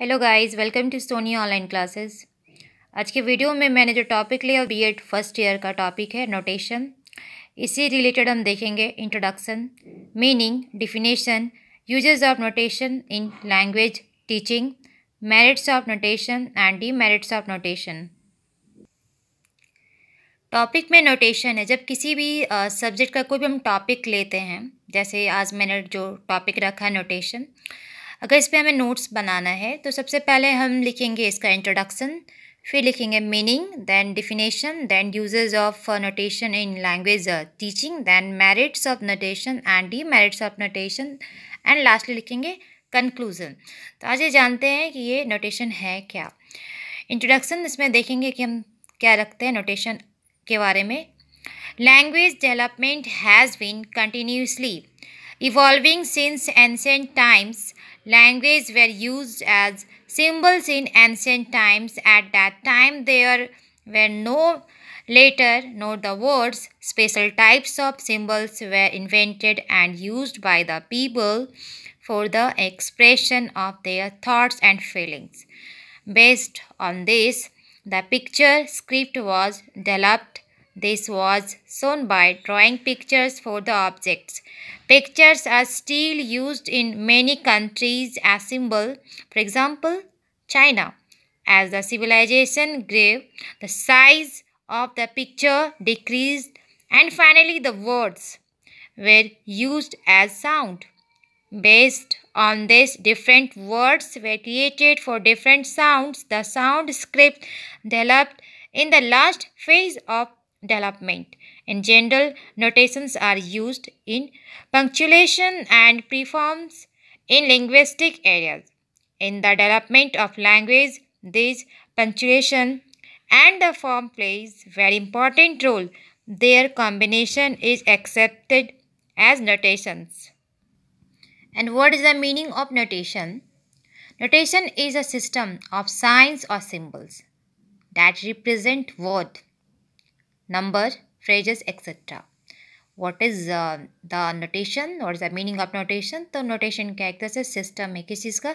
Hello guys welcome to Sony online classes आज के video में मैंने जो टॉपिक लिया बी एड फर्स्ट ईयर का टॉपिक है नोटेशन इसी रिलेटेड हम देखेंगे introduction meaning definition uses of notation in language teaching merits of notation and demerits of notation topic में नोटेशन है जब किसी भी सब्जेक्ट का कोई भी हम टॉपिक लेते हैं जैसे आज मैंने जो टॉपिक रखा है नोटेशन अगर इस पर हमें नोट्स बनाना है तो सबसे पहले हम लिखेंगे इसका इंट्रोडक्शन फिर लिखेंगे meaning then definition then uses of notation in language teaching then merits of notation and demerits of notation and lastly लिखेंगे कंक्लूजन तो आज ये जानते हैं कि ये नोटेशन है क्या इंट्रोडक्शन इसमें देखेंगे कि हम क्या रखते हैं नोटेशन के बारे में language development has been continuously evolving since ancient times Language were used as symbols in ancient times. At that time, there were no letter nor the words, special types of symbols were invented and used by the people for the expression of their thoughts and feelings. Based on this, the picture script was developed this was shown by drawing pictures for the objects. Pictures are still used in many countries as symbol. For example, China. As the civilization grew, the size of the picture decreased and finally the words were used as sound. Based on this, different words were created for different sounds. The sound script developed in the last phase of development. In general, notations are used in punctuation and preforms in linguistic areas. In the development of language, these punctuation and the form plays very important role. Their combination is accepted as notations. And what is the meaning of notation? Notation is a system of signs or symbols that represent word number, phrases, etc. What is the notation और the meaning of notation तो notation क्या एक तरह से system है hai चीज़ का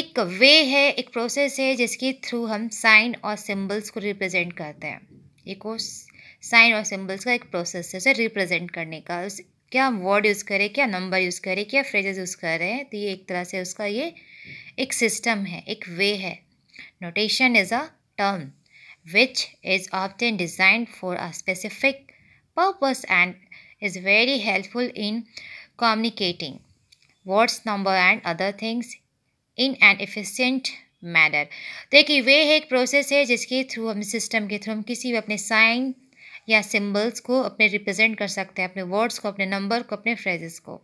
एक way है एक प्रोसेस है जिसके थ्रू हम साइन और सिंबल्स को रिप्रेजेंट करते हैं एक कोर्स साइन और सिंबल्स का एक प्रोसेस है उसे रिप्रेजेंट करने का उस क्या हम वर्ड यूज़ करें क्या नंबर यूज़ करें क्या फ्रेजेस यूज़ कर रहे हैं तो ये एक तरह से उसका ये एक सिस्टम है एक वे है notation is a term which is often designed for a specific purpose and is very helpful in communicating words, number and other things in an efficient manner देखिए वे है एक प्रोसेस है जिसके थ्रू हम सिस्टम के through हम किसी भी अपने साइन या सिम्बल्स को अपने रिप्रेजेंट कर सकते हैं अपने वर्ड्स को अपने नंबर को अपने फ्रेजेस को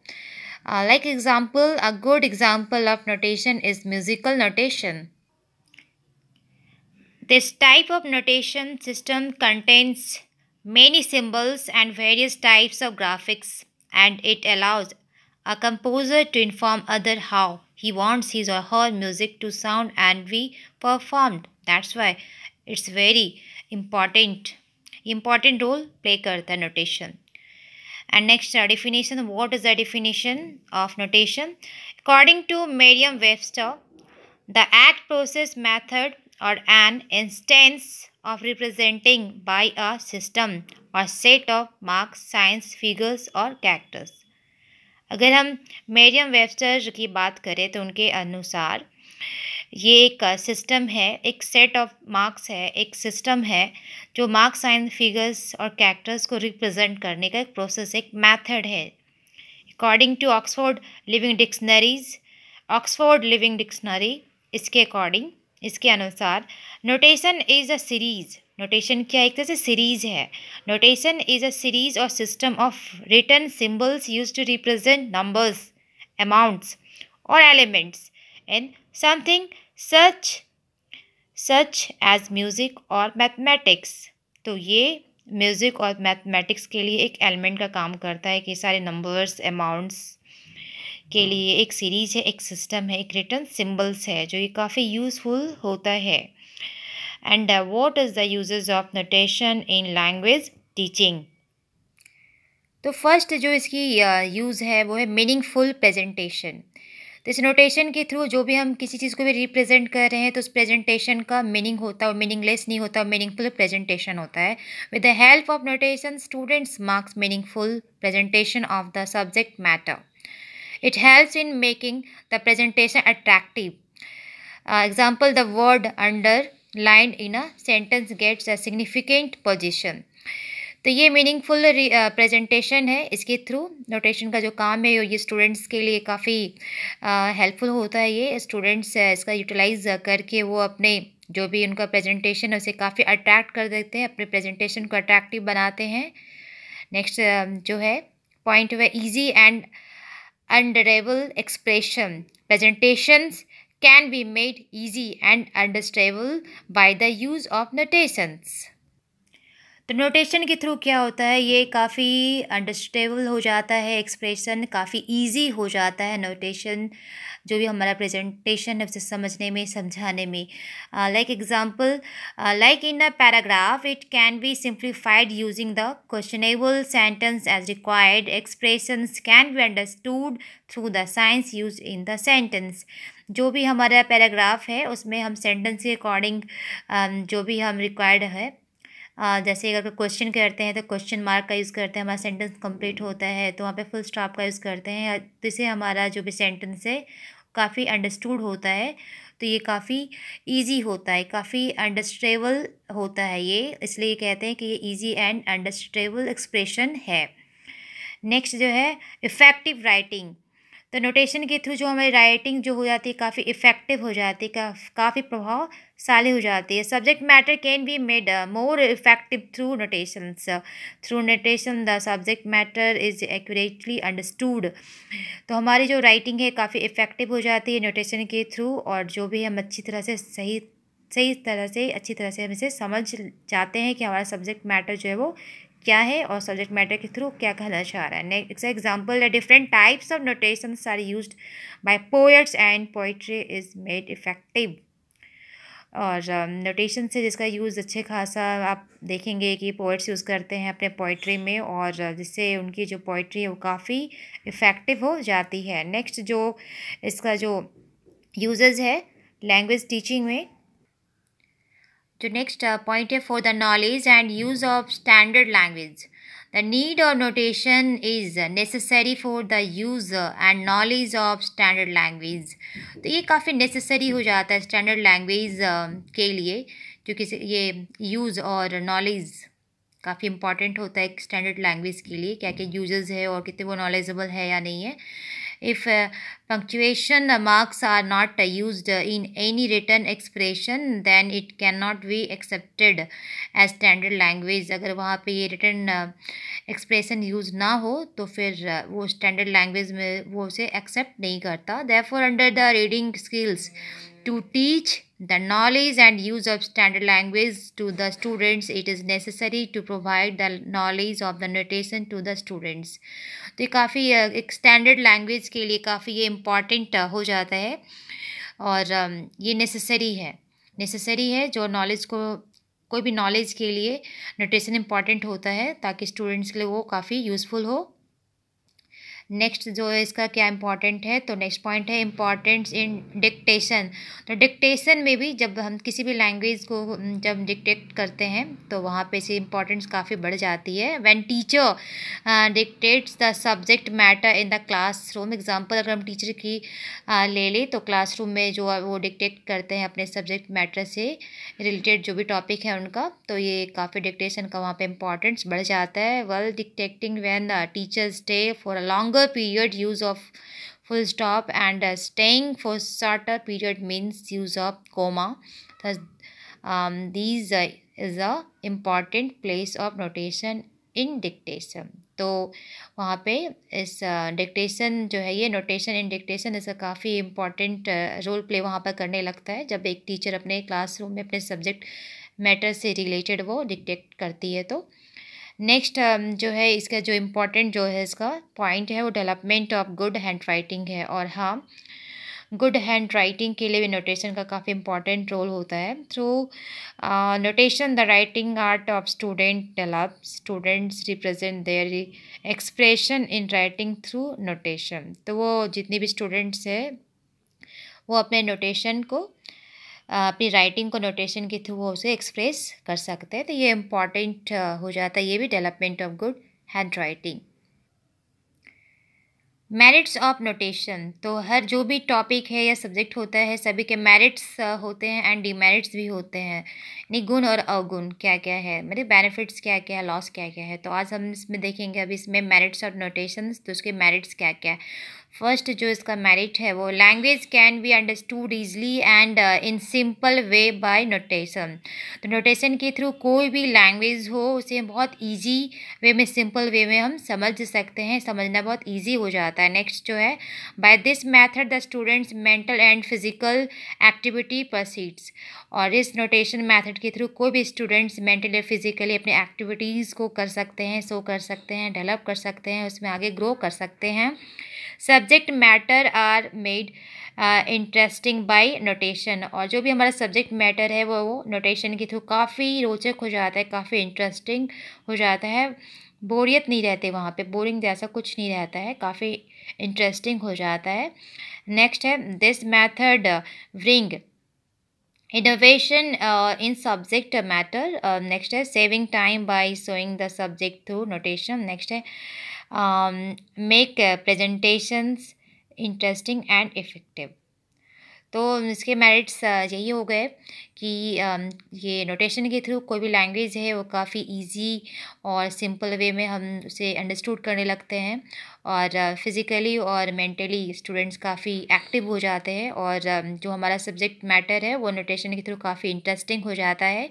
like example a good example of notation is musical notation this type of notation system contains many symbols and various types of graphics and it allows a composer to inform other how he wants his or her music to sound and be performed. That's why it's very important. Important role play the notation. And next uh, definition. What is the definition of notation? According to Merriam-Webster, the act process method or an instance of representing by a system और set of marks signs figures और characters अगर हम मेरियम Webster की बात करें तो उनके अनुसार ये एक सिस्टम है एक सेट ऑफ मार्क्स है एक सिस्टम है जो मार्क्स साइंस फिगर्स और कैरेक्टर्स को रिप्रेजेंट करने का एक प्रोसेस एक मेथड है according to Oxford living dictionaries Oxford living dictionary इसके अकॉर्डिंग इसके अनुसार notation is a series notation क्या एक तरह से सीरीज़ है नोटेशन इज़ अ सीरीज़ और system of written symbols use to represent numbers amounts और elements in something such such as music और मैथमेटिक्स तो ये म्यूज़िक और मैथमेटिक्स के लिए एक एलिमेंट का काम करता है कि सारे नंबर्स अमाउंट्स के हाँ। लिए एक सीरीज है एक सिस्टम है एक रिटर्न सिम्बल्स है जो ये काफ़ी यूज़फुल होता है and what is the usages of notation in language teaching तो फर्स्ट जो इसकी यूज़ uh, है वो है मीनिंगफुल प्रेजेंटेशन तो इस नोटेशन के थ्रू जो भी हम किसी चीज़ को भी रिप्रेजेंट कर रहे हैं तो उस प्रेजेंटेशन का मीनिंग होता है मीनिंगलेस नहीं होता मीनिंगफुल प्रेजेंटेशन होता है with the help of notation students marks meaningful presentation of the subject matter It helps in making the presentation attractive. Uh, example, the word underlined in a sentence gets a significant position. तो ये meaningful presentation uh, है इसके through notation का जो काम है ये students के लिए काफ़ी हेल्पफुल uh, होता है ये स्टूडेंट्स uh, इसका यूटिलाइज करके वो अपने जो भी उनका प्रेजेंटेशन है उसे काफ़ी अट्रैक्ट कर देते हैं अपने प्रेजेंटेशन को अट्रैक्टिव बनाते हैं नेक्स्ट um, जो है पॉइंट वह easy and understandable expression. Presentations can be made easy and understandable by the use of notations. तो नोटेशन के थ्रू क्या होता है ये काफ़ी अंडरस्टेबल हो जाता है एक्सप्रेशन काफ़ी इजी हो जाता है नोटेशन जो भी हमारा प्रेजेंटेशन है उसे समझने में समझाने में like example like in a paragraph it can be simplified using the questionable sentence as required expressions can be understood through the signs use in the sentence जो भी हमारा पैराग्राफ है उसमें हम सेंटेंस के अकॉर्डिंग um, जो भी हम रिक्वायर्ड है जैसे अगर क्वेश्चन करते हैं तो क्वेश्चन मार्क का यूज़ करते हैं हमारा सेंटेंस कंप्लीट हम्म। होता है तो वहाँ पे फुल स्टॉप का यूज़ करते हैं तो इसे हमारा जो भी सेंटेंस है काफ़ी अंडरस्टूड होता है तो ये काफ़ी इजी होता है काफ़ी अंडरस्टेबल होता है ये इसलिए कहते हैं कि ये ईजी एंड अंडरस्टेबल एक्सप्रेशन है नेक्स्ट जो है इफ़ेक्टिव राइटिंग तो नोटेशन के थ्रू जो हमारी राइटिंग जो हो जाती है काफ़ी इफ़ेक्टिव हो जाती है काफ़ी प्रभाव साले uh, तो हो जाती है subject matter can be made more effective through notations through notation the subject matter is accurately understood तो हमारी जो राइटिंग है काफ़ी इफेक्टिव हो जाती है नोटेशन के थ्रू और जो भी हम अच्छी तरह से सही सही तरह से अच्छी तरह से हम इसे समझ जाते हैं कि हमारा सब्जेक्ट मैटर जो है वो क्या है और सब्जेक्ट मैटर के थ्रू क्या कहना चाह रहा है next example different types of notation are use by poets and poetry is made effective और नोटेशन से जिसका यूज़ अच्छे खासा आप देखेंगे कि पोइट्स यूज़ करते हैं अपने पोइट्री में और जिससे उनकी जो पोइट्री है वो काफ़ी इफ़ेक्टिव हो जाती है नेक्स्ट जो इसका जो यूज़ है लैंग्वेज टीचिंग में जो नेक्स्ट पॉइंट है for the knowledge and use of standard language The need of notation is necessary for the user and knowledge of standard language. तो ये काफ़ी necessary हो जाता है standard language के लिए क्योंकि ये use और knowledge काफ़ी important होता है standard language के लिए क्या क्या users है और कितने वो knowledgeable है या नहीं है if uh, punctuation marks are not uh, used in any written expression then it cannot be accepted as standard language agar wahan pe ye written uh, expression use ho to fir uh, wo standard language mein wo use accept nahi karta therefore under the reading skills to teach the knowledge and use of standard language to the students it is necessary to provide the knowledge of the notation to the students तो ये काफ़ी एक standard language के लिए काफ़ी ये important हो जाता है और ये नेसेसरी है नेसेसरी है जो नॉलेज को कोई भी नॉलेज के लिए नोटेशन इम्पॉर्टेंट होता है ताकि स्टूडेंट्स के लिए वो काफ़ी यूज़फुल हो नेक्स्ट जो है इसका क्या इंपॉर्टेंट है तो नेक्स्ट पॉइंट है इम्पॉर्टेंस इन डिक्टेशन तो डिक्टेशन में भी जब हम किसी भी लैंग्वेज को जब डिक्टेट करते हैं तो वहाँ पे इसकी इम्पॉर्टेंस काफ़ी बढ़ जाती है when teacher dictates the subject matter in the classroom example अगर हम टीचर की uh, ले लें तो क्लास रूम में जो वो डिक्टेट करते हैं अपने सब्जेक्ट मैटर से रिलेटेड जो भी टॉपिक है उनका तो ये काफ़ी डिक्टेशन का वहाँ पर इम्पॉर्टेंस बढ़ जाता है while dictating when teachers day for a long longer period use of full stop and uh, staying for shorter period means use of comma thus um, these uh, is a important place of notation in dictation तो वहाँ पे इस dictation जो है ये notation इन dictation इसका काफ़ी important role play वहाँ पर करने लगता है जब एक टीचर अपने क्लासरूम में अपने सब्जेक्ट मैटर से रिलेटेड वो डिक्टेक्ट करती है तो नेक्स्ट um, जो है इसका जो इम्पोर्टेंट जो है इसका पॉइंट है वो development of good handwriting है और हाँ गुड हैंड राइटिंग के लिए भी नोटेशन का काफ़ी इम्पॉर्टेंट रोल होता है through notation the writing art of student develop students represent their expression in writing through notation तो वो जितनी भी स्टूडेंट्स है वो अपने नोटेशन को अपनी राइटिंग को नोटेशन के थ्रू वो उसे एक्सप्रेस कर सकते हैं तो ये इम्पॉर्टेंट हो जाता है ये भी development of good handwriting merits of notation तो हर जो भी टॉपिक है या सब्जेक्ट होता है सभी के मेरिट्स होते हैं एंड डिमेरिट्स भी होते हैं यानी गुण और अवगुण क्या क्या है मेरे मतलब बेनिफिट्स क्या क्या है लॉस क्या क्या है तो आज हम इसमें देखेंगे अभी इसमें मेरिट्स ऑफ नोटेशन तो उसके मेरिट्स क्या क्या है फर्स्ट जो इसका मेरिट है वो language can be understood easily and in simple way by notation तो नोटेशन के थ्रू कोई भी लैंग्वेज हो उसे बहुत इजी वे में सिंपल वे में हम समझ सकते हैं समझना बहुत इजी हो जाता है नेक्स्ट जो है by this method the students mental and physical activity proceeds और इस नोटेशन मैथड के थ्रू कोई भी स्टूडेंट्स या फिजिकली अपने एक्टिविटीज़ को कर सकते हैं शो कर सकते हैं डेवलप कर सकते हैं उसमें आगे ग्रो कर सकते हैं subject matter are made interesting by notation और जो भी हमारा सब्जेक्ट मैटर है वो वो नोटेशन के थ्रू काफ़ी रोचक हो जाता है काफ़ी इंटरेस्टिंग हो जाता है बोरियत नहीं रहते वहाँ पे बोरिंग जैसा कुछ नहीं रहता है काफ़ी इंटरेस्टिंग हो जाता है नेक्स्ट है this method bring innovation in subject matter next है saving time by showing the subject through notation next है um, make interesting uh, presentations interesting and effective तो इसके मेरिट्स uh, यही हो गए कि um, ये नोटेशन के थ्रू कोई भी लैंग्वेज है वो काफ़ी इजी और सिंपल वे में हम उसे अंडरस्टूड करने लगते हैं और फिज़िकली uh, और मेंटली स्टूडेंट्स काफ़ी एक्टिव हो जाते हैं और um, जो हमारा सब्जेक्ट मैटर है वो नोटेशन के थ्रू काफ़ी इंटरेस्टिंग हो जाता है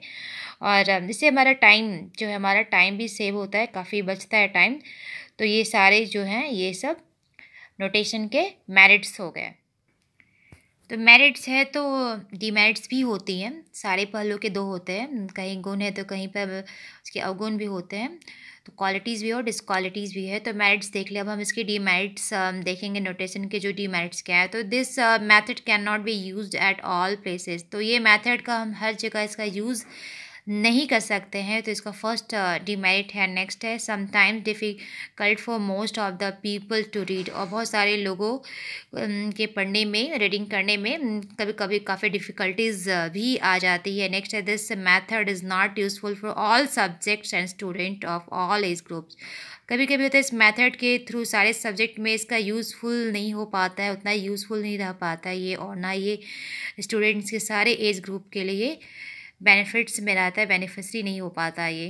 और इससे हमारा टाइम जो है हमारा टाइम भी सेव होता है काफ़ी बचता है टाइम तो ये सारे जो हैं ये सब नोटेशन के मेरिट्स हो गए तो मेरिट्स है तो डिमेरिट्स भी होती हैं सारे पहलू के दो होते हैं कहीं गुण है तो कहीं पर उसके अवगुण भी होते हैं तो क्वालिटीज़ भी और डिसक्वालिटीज़ भी है तो मेरिट्स देख लिया अब हम इसके डीमेरिट्स देखेंगे नोटेशन के जो डीमेरिट्स क्या है तो this method can not be used at all places तो ये मेथड का हम हर जगह इसका यूज़ नहीं कर सकते हैं तो इसका फर्स्ट डिमेरिट uh, है नेक्स्ट है sometimes difficult for most of the people to read और बहुत सारे लोगों के पढ़ने में रीडिंग करने में कभी कभी काफ़ी डिफ़िकल्टीज़ भी आ जाती है नेक्स्ट है this method is not useful for all subjects and student of all age groups कभी कभी होता है इस मेथड के थ्रू सारे सब्जेक्ट में इसका यूज़फुल नहीं हो पाता है उतना यूज़फुल नहीं रह पाता ये और ना ये स्टूडेंट्स के सारे एज ग्रुप के लिए बेनिफिट्स में रहता है बेनिफिशरी नहीं हो पाता ये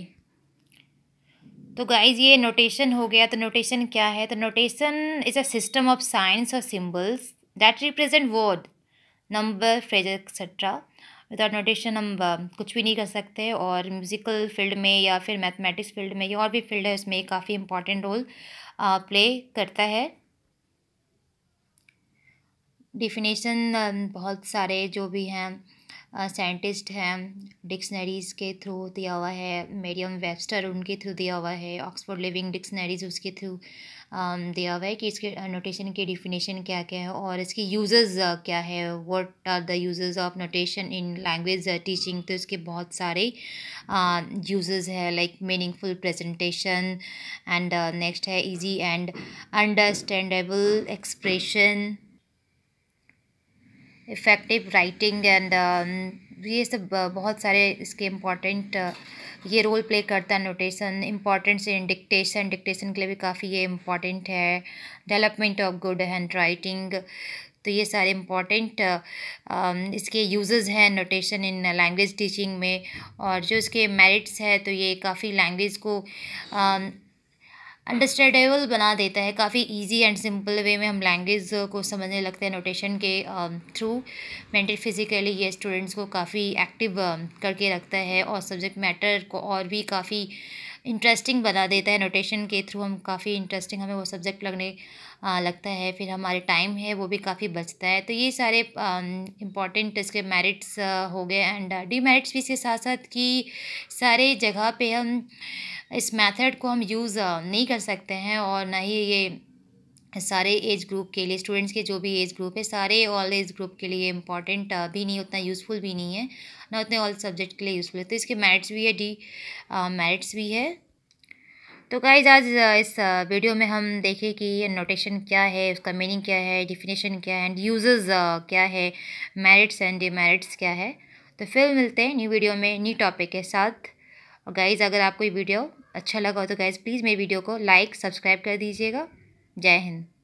तो गाइज ये नोटेशन हो गया तो नोटेशन क्या है तो notation is a system of signs और symbols that represent word number phrase etcetera without notation हम कुछ भी नहीं कर सकते और म्यूज़िकल फील्ड में या फिर मैथमेटिक्स फील्ड में या और भी फील्ड है उसमें काफ़ी इम्पॉर्टेंट रोल प्ले करता है डिफिनेशन बहुत सारे जो भी हैं साइंटिस्ट हैं डिक्शनरीज़ के थ्रू दिया हुआ है मेरियम वेबस्टर उनके थ्रू दिया हुआ है ऑक्सफोर्ड लिविंग डिक्शनरीज़ उसके थ्रू दिया हुआ है कि इसके नोटेशन के डिफिनेशन क्या क्या है और इसके यूज़र्स क्या है what are the users of notation in language teaching तो इसके बहुत सारे यूज़र्स है like meaningful presentation and next है easy and understandable expression effective writing and ये सब बहुत सारे इसके इम्पॉर्टेंट ये रोल प्ले करता है notation important in dictation dictation के लिए भी काफ़ी ये इम्पॉर्टेंट है development of good handwriting तो ये सारे इम्पॉर्टेंट इसके यूज़ हैं नोटेशन इन लैंग्वेज टीचिंग में और जो इसके मेरिट्स है तो ये काफ़ी लैंग्वेज को अंडरस्टैंडेबल बना देता है काफ़ी इजी एंड सिंपल वे में हम लैंग्वेज को समझने लगते हैं नोटेशन के थ्रू मेंटल फिजिकली ये स्टूडेंट्स को काफ़ी एक्टिव um, करके रखता है और सब्जेक्ट मैटर को और भी काफ़ी इंटरेस्टिंग बना देता है नोटेशन के थ्रू हम काफ़ी इंटरेस्टिंग हमें वो सब्जेक्ट लगने आ, लगता है फिर हमारे टाइम है वो भी काफ़ी बचता है तो ये सारे इम्पॉर्टेंट इसके मेरिट्स हो गए एंड डीमेरिट्स भी इसके साथ साथ कि सारे जगह पे हम इस मेथड को हम यूज़ नहीं कर सकते हैं और ना ही ये सारे एज ग्रुप के लिए स्टूडेंट्स के जो भी एज ग्रुप है सारे ऑल एज ग्रुप के लिए इंपॉर्टेंट भी नहीं उतना यूज़फुल भी नहीं है ना उतने ऑल सब्जेक्ट के लिए यूज़फुल है तो इसके मेरिट्स भी है डी मेरिट्स भी है तो गाइज आज इस वीडियो में हम देखें कि नोटेशन क्या है उसका मीनिंग क्या है डिफिनेशन क्या है एंड यूजेस क्या है मेरिट्स एंड डिमेरिट्स क्या है तो फिर मिलते हैं न्यू वीडियो में न्यू टॉपिक के साथ और गाइज़ अगर आपको ये वीडियो अच्छा लगा हो तो गाइज़ प्लीज़ मेरी वीडियो को लाइक सब्सक्राइब कर दीजिएगा जय हिंद